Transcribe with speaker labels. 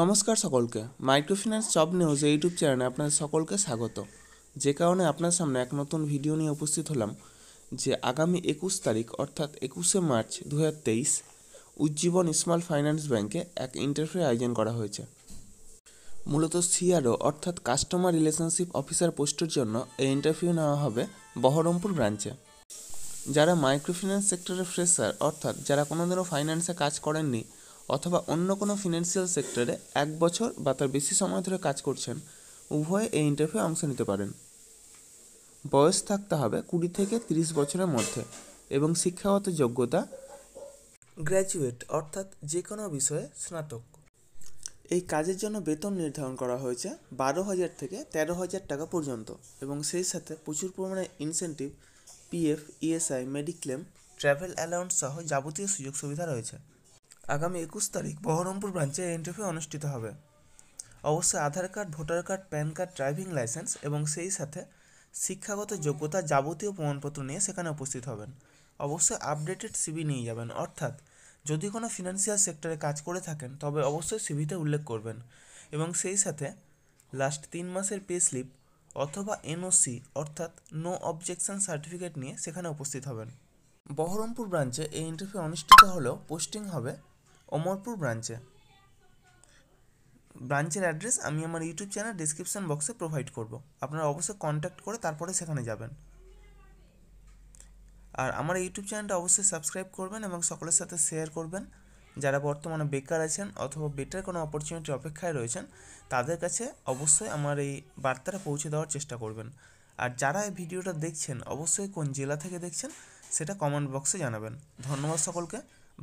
Speaker 1: নমস্কার সকলকে microfinance job news YouTube চ্যানেলে আপনাদের সকলকে স্বাগত যে কারণে আপনার সামনে এক নতুন ভিডিও নিয়ে উপস্থিত হলাম যে আগামী একুশ তারিখ অর্থাৎ একুশে মার্চ দু হাজার তেইশ উজ্জীবন স্মল ফাইন্যান্স ব্যাংকে এক ইন্টারভিউ আয়োজন করা হয়েছে মূলত সিআরও অর্থাৎ কাস্টমার রিলেশনশিপ অফিসার পোস্টের জন্য এই ইন্টারভিউ নেওয়া হবে বহরমপুর ব্রাঞ্চে যারা মাইক্রোফিন্যান্স সেক্টরের ফ্রেশার অর্থাৎ যারা কোনোদিনও ফাইন্যান্সে কাজ করেননি অথবা অন্য কোনো ফিনান্সিয়াল সেক্টরে এক বছর বা তার বেশি সময় ধরে কাজ করছেন উভয়ে এই ইন্টারভিউ অংশ নিতে পারেন বয়স থাকতে হবে কুড়ি থেকে তিরিশ বছরের মধ্যে এবং শিক্ষাগত যোগ্যতা গ্র্যাজুয়েট অর্থাৎ যে কোনো বিষয়ে স্নাতক এই কাজের জন্য বেতন নির্ধারণ করা হয়েছে বারো হাজার থেকে তেরো হাজার টাকা পর্যন্ত এবং সেই সাথে প্রচুর পরিমাণে incentive PF ESI mediclaim travel allowance সহ যাবতীয় সুযোগ সুবিধা রয়েছে আগামী একুশ তারিখ বহরমপুর ব্রাঞ্চে ইন্টারভিউ অনুষ্ঠিত হবে অবশ্যই Aadhaar card voter card PAN card driving licence এবং সেই সাথে শিক্ষাগত যোগ্যতা যাবতীয় প্রমাণপত্র নিয়ে সেখানে উপস্থিত হবেন অবশ্যই আপডেটেড সিবি নিয়ে যাবেন অর্থাৎ যদি কোনো ফিনান্সিয়াল সেক্টরে কাজ করে থাকেন তবে অবশ্যই সিভিতে উল্লেখ করবেন এবং সেই সাথে লাস্ট তিন মাসের পে স্লিপ অথবা এনওসি অর্থাৎ নো অবজেকশন সার্টিফিকেট নিয়ে সেখানে উপস্থিত হবেন বহরমপুর ব্রাঞ্চে এই ইন্টারভিউ অনুষ্ঠিত হলেও পোস্টিং হবে অমরপুর ব্রাঞ্চে ব্রাঞ্চের অ্যাড্রেস আমি আমার ইউটিউব চ্যানেল ডিসক্রিপশান বক্সে প্রোভাইড করব আপনারা অবশ্যই কন্ট্যাক্ট করে তারপরে সেখানে যাবেন আর আমার ইউটিউব চ্যানেলটা অবশ্যই সাবস্ক্রাইব করবেন এবং সকলের সাথে শেয়ার করবেন যারা বর্তমানে বেকার আছেন অথবা বেটার কোনো অপরচুনিটি অপেক্ষায় রয়েছেন তাদের কাছে অবশ্যই আমার এই বার্তাটা পৌঁছে দেওয়ার চেষ্টা করবেন আর যারা এই ভিডিওটা দেখছেন অবশ্যই কোন জেলা থেকে দেখছেন সেটা কমেন্ট বক্সে জানাবেন ধন্যবাদ সকলকে